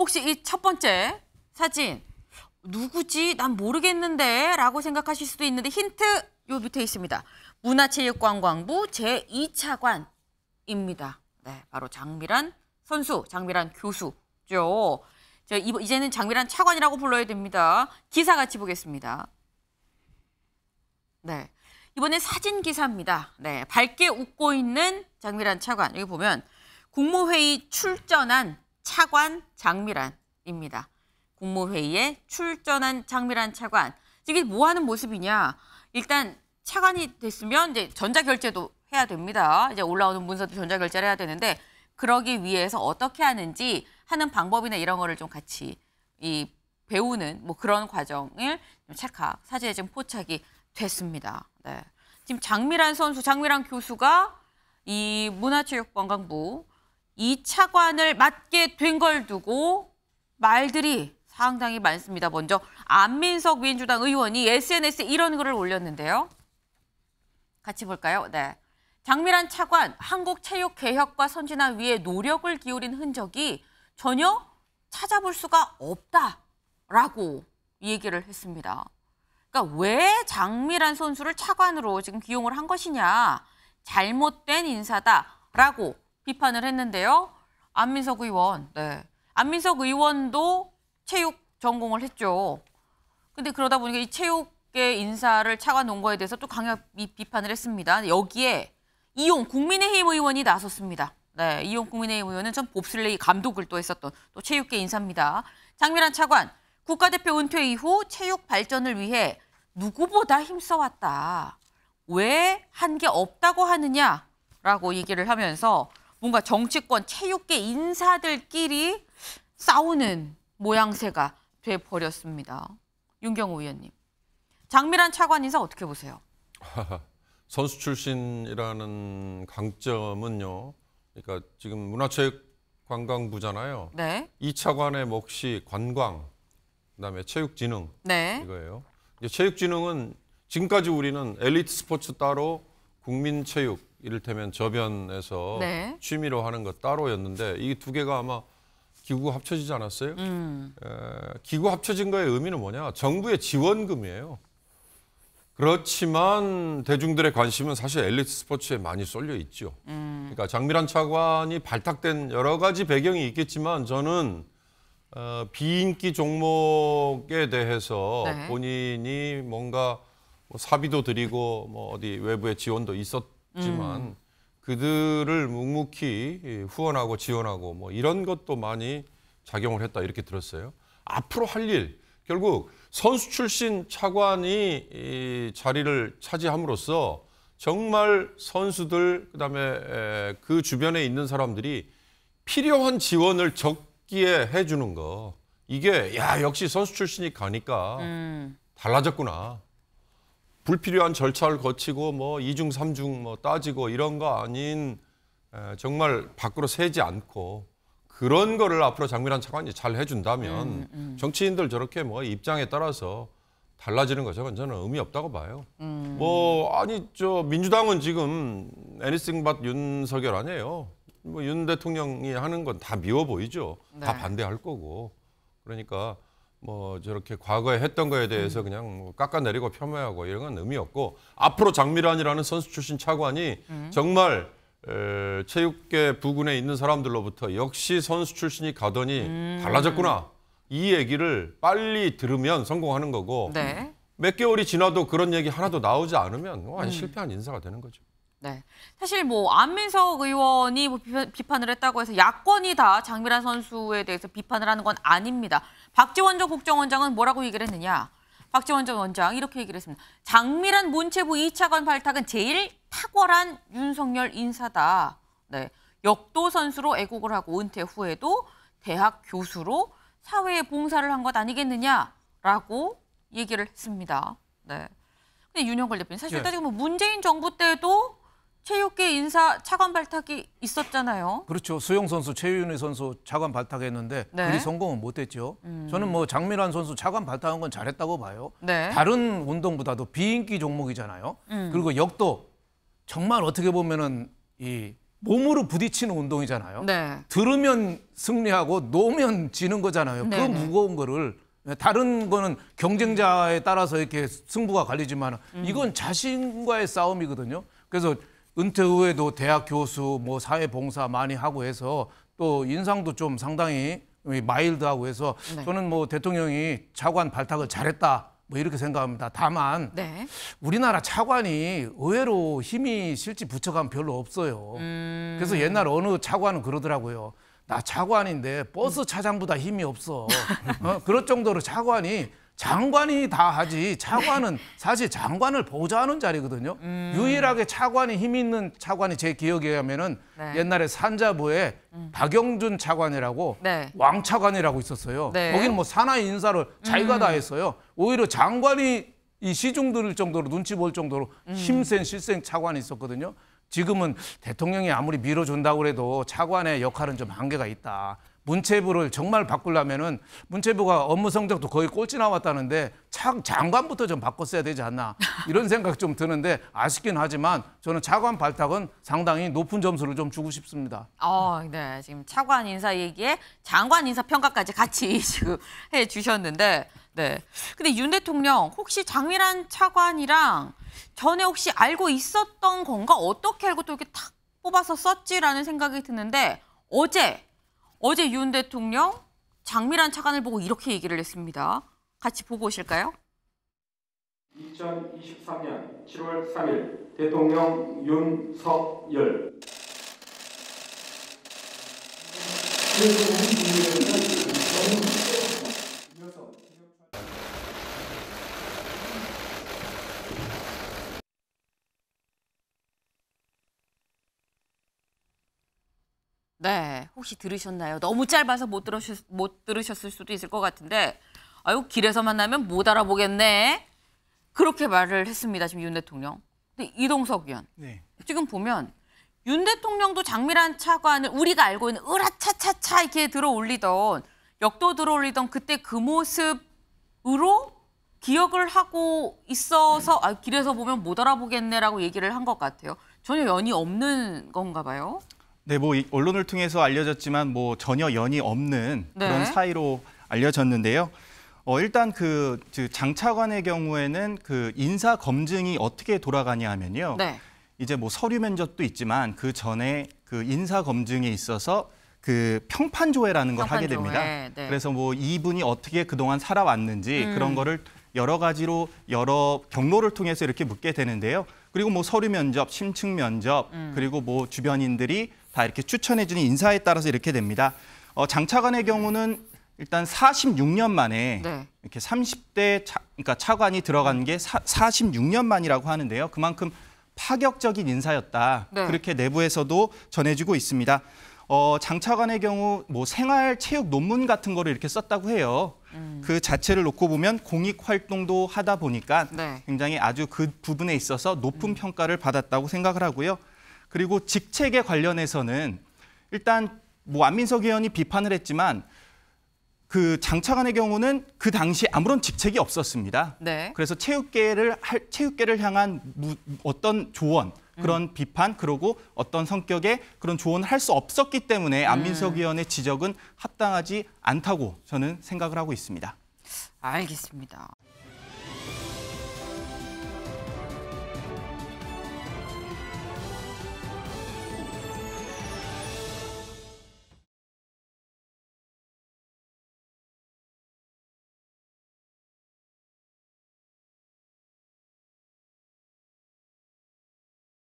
혹시 이 첫 번째 사진 누구지? 난 모르겠는데 라고 생각하실 수도 있는데 힌트 요 밑에 있습니다. 문화체육관광부 제2차관입니다. 네, 바로 장미란 선수, 장미란 교수죠. 저 이제는 장미란 차관이라고 불러야 됩니다. 기사 같이 보겠습니다. 네. 이번에 사진 기사입니다. 네. 밝게 웃고 있는 장미란 차관. 여기 보면 국무회의 출전한 차관 장미란입니다. 국무회의에 출전한 장미란 차관. 이게 뭐 하는 모습이냐. 일단 차관이 됐으면 이제 전자결제도 해야 됩니다. 이제 올라오는 문서도 전자결제를 해야 되는데 그러기 위해서 어떻게 하는지 하는 방법이나 이런 거를 좀 같이 이 배우는 뭐 그런 과정을 찰칵 사제에좀 포착이 됐습니다. 네. 지금 장미란 선수, 장미란 교수가 이 문화체육관광부 이 차관을 맡게 된 걸 두고 말들이 상당히 많습니다. 먼저 안민석 민주당 의원이 SNS에 이런 글을 올렸는데요. 같이 볼까요? 네. 장미란 차관, 한국 체육 개혁과 선진화 위에 노력을 기울인 흔적이 전혀 찾아볼 수가 없다라고 얘기를 했습니다. 그러니까 왜 장미란 선수를 차관으로 지금 기용을 한 것이냐. 잘못된 인사다라고 비판을 했는데요. 안민석 의원, 네. 안민석 의원도 체육 전공을 했죠. 근데 그러다 보니까 이 체육계 인사를 차관 놓 거에 대해서 또 강력히 비판을 했습니다. 여기에 이용 국민의힘 의원이 나섰습니다. 네, 이용 국민의힘 의원은 전 봅슬레이 감독을 또 했었던 또 체육계 인사입니다. 장미란 차관, 국가대표 은퇴 이후 체육 발전을 위해 누구보다 힘써왔다. 왜 한 게 없다고 하느냐라고 얘기를 하면서 뭔가 정치권 체육계 인사들끼리 싸우는 모양새가 돼버렸습니다. 윤경호 의원님. 장미란 차관 인사 어떻게 보세요? 선수 출신이라는 강점은요. 그러니까 지금 문화체육관광부잖아요. 네. 이 차관의 몫이 관광, 그다음에 체육진흥 네. 이거예요. 체육진흥은 지금까지 우리는 엘리트 스포츠 따로 국민체육 이를테면 저변에서 네. 취미로 하는 것 따로였는데 이 두 개가 아마 기구 합쳐지지 않았어요? 음. 에, 기구 합쳐진 거의 의미는 뭐냐? 정부의 지원금이에요. 그렇지만 대중들의 관심은 사실 엘리트 스포츠에 많이 쏠려 있죠. 음. 그러니까 장미란 차관이 발탁된 여러 가지 배경이 있겠지만 저는 어, 비인기 종목에 대해서 네. 본인이 뭔가 뭐 사비도 드리고 뭐 어디 외부의 지원도 있었지만 음. 그들을 묵묵히 후원하고 지원하고 뭐 이런 것도 많이 작용을 했다 이렇게 들었어요. 앞으로 할 일 결국 선수 출신 차관이 이 자리를 차지함으로써 정말 선수들 그다음에 그 주변에 있는 사람들이 필요한 지원을 적기에 해주는 거 이게 야 역시 선수 출신이 가니까 음. 달라졌구나 불필요한 절차를 거치고 뭐 이중 삼중 뭐 따지고 이런 거 아닌 정말 밖으로 새지 않고 그런 거를 앞으로 장미란 차관이 잘 해준다면 음, 음. 정치인들 저렇게 뭐 입장에 따라서 달라지는 거죠. 저는 의미 없다고 봐요. 음. 뭐 아니 저 민주당은 지금 애니싱밭 윤석열 아니에요. 뭐윤 대통령이 하는 건 다 미워 보이죠. 네. 다 반대할 거고. 그러니까 뭐 저렇게 과거에 했던 거에 대해서 음. 그냥 뭐 깎아내리고 폄훼하고 이런 건 의미 없고 앞으로 장미란이라는 선수 출신 차관이 음. 정말 에, 체육계 부근에 있는 사람들로부터 역시 선수 출신이 가더니 음. 달라졌구나 이 얘기를 빨리 들으면 성공하는 거고 네. 몇 개월이 지나도 그런 얘기 하나도 나오지 않으면 완 뭐 음. 실패한 인사가 되는 거죠. 네. 사실 뭐 안민석 의원이 뭐 비판을 했다고 해서 야권이 다 장미란 선수에 대해서 비판을 하는 건 아닙니다. 박지원 전 국정원장은 뭐라고 얘기를 했느냐. 박지원 전 원장 이렇게 얘기를 했습니다. 장미란 문체부 2차관 발탁은 제일 탁월한 윤석열 인사다. 네. 역도 선수로 애국을 하고 은퇴 후에도 대학 교수로 사회에 봉사를 한 것 아니겠느냐라고 얘기를 했습니다. 네. 근데 윤영걸 대표님 사실 예. 따지면 문재인 정부 때도 체육계 인사 차관 발탁이 있었잖아요. 그렇죠. 수영 선수, 최윤희 선수 차관 발탁했는데 네. 그리 성공은 못했죠. 음. 저는 뭐 장미란 선수 차관 발탁한 건 잘했다고 봐요. 네. 다른 운동보다도 비인기 종목이잖아요. 음. 그리고 역도 정말 어떻게 보면은 이 몸으로 부딪히는 운동이잖아요. 네. 들으면 승리하고 놓으면 지는 거잖아요. 그 무거운 거를 다른 거는 경쟁자에 따라서 이렇게 승부가 갈리지만 음. 이건 자신과의 싸움이거든요. 그래서 은퇴 후에도 대학 교수 뭐 사회 봉사 많이 하고 해서 또 인상도 좀 상당히 마일드하고 해서 네. 저는 뭐 대통령이 차관 발탁을 잘했다 뭐 이렇게 생각합니다. 다만 네. 우리나라 차관이 의외로 힘이 실지 부처감 별로 없어요. 음... 그래서 옛날 어느 차관은 그러더라고요. 나 차관인데 버스 음. 차장보다 힘이 없어. 어? 그럴 정도로 차관이 장관이 다 하지 차관은 사실 장관을 보좌하는 자리거든요. 음. 유일하게 차관이 힘 있는 차관이 제 기억에 의하면은 네. 옛날에 산자부에 음. 박영준 차관이라고 네. 왕차관이라고 있었어요. 네. 거기는 뭐 사나이 인사를 자기가 음. 다 했어요. 오히려 장관이 이 시중 들을 정도로 눈치 볼 정도로 음. 힘센 실생 차관이 있었거든요. 지금은 대통령이 아무리 밀어준다고 해도 차관의 역할은 좀 한계가 있다. 문체부를 정말 바꾸려면은 문체부가 업무 성적도 거의 꼴찌 나왔다는데 참 장관부터 좀 바꿨어야 되지 않나 이런 생각 좀 드는데 아쉽긴 하지만 저는 차관 발탁은 상당히 높은 점수를 좀 주고 싶습니다. 어, 네. 지금 차관 인사 얘기에 장관 인사 평가까지 같이 지금 해 주셨는데 네. 근데 윤 대통령 혹시 장미란 차관이랑 전에 혹시 알고 있었던 건가 어떻게 알고 또 이렇게 탁 뽑아서 썼지라는 생각이 드는데 어제 어제 윤 대통령 장미란 차관을 보고 이렇게 얘기를 했습니다. 같이 보고 오실까요? 2023년 7월 3일 대통령 윤석열 네, 혹시 들으셨나요? 너무 짧아서 못, 들으셨, 못 들으셨을 수도 있을 것 같은데 아유 길에서 만나면 못 알아보겠네. 그렇게 말을 했습니다. 지금 윤 대통령. 근데 이동석 의원. 네. 지금 보면 윤 대통령도 장미란 차관을 우리가 알고 있는 으라차차차 이렇게 들어올리던 역도 들어올리던 그때 그 모습으로 기억을 하고 있어서 아, 길에서 보면 못 알아보겠네라고 얘기를 한 것 같아요. 전혀 연이 없는 건가 봐요. 네, 뭐 언론을 통해서 알려졌지만 뭐 전혀 연이 없는 네. 그런 사이로 알려졌는데요. 어, 일단 그, 그 장차관의 경우에는 그 인사 검증이 어떻게 돌아가냐 하면요. 네. 이제 뭐 서류 면접도 있지만 그 전에 그 인사 검증에 있어서 그 평판 조회라는 걸 평판 하게 됩니다. 네. 그래서 뭐 이분이 어떻게 그동안 살아왔는지 음. 그런 거를 여러 가지로 여러 경로를 통해서 이렇게 묻게 되는데요. 그리고 뭐 서류 면접, 심층 면접, 음. 그리고 뭐 주변인들이 다 이렇게 추천해주는 인사에 따라서 이렇게 됩니다. 어, 장차관의 경우는 일단 46년 만에 네. 이렇게 30대 차, 그러니까 차관이 들어간 게 사, 46년 만이라고 하는데요. 그만큼 파격적인 인사였다. 네. 그렇게 내부에서도 전해지고 있습니다. 어, 장차관의 경우 뭐 생활 체육 논문 같은 거를 이렇게 썼다고 해요. 음. 그 자체를 놓고 보면 공익 활동도 하다 보니까 네. 굉장히 아주 그 부분에 있어서 높은 음. 평가를 받았다고 생각을 하고요. 그리고 직책에 관련해서는 일단 뭐 안민석 의원이 비판을 했지만 그 장차관의 경우는 그 당시 아무런 직책이 없었습니다. 네. 그래서 체육계를 체육계를 향한 어떤 조언 그런 음. 비판 그리고 어떤 성격의 그런 조언을 할 수 없었기 때문에 음. 안민석 음. 의원의 지적은 합당하지 않다고 저는 생각을 하고 있습니다. 알겠습니다.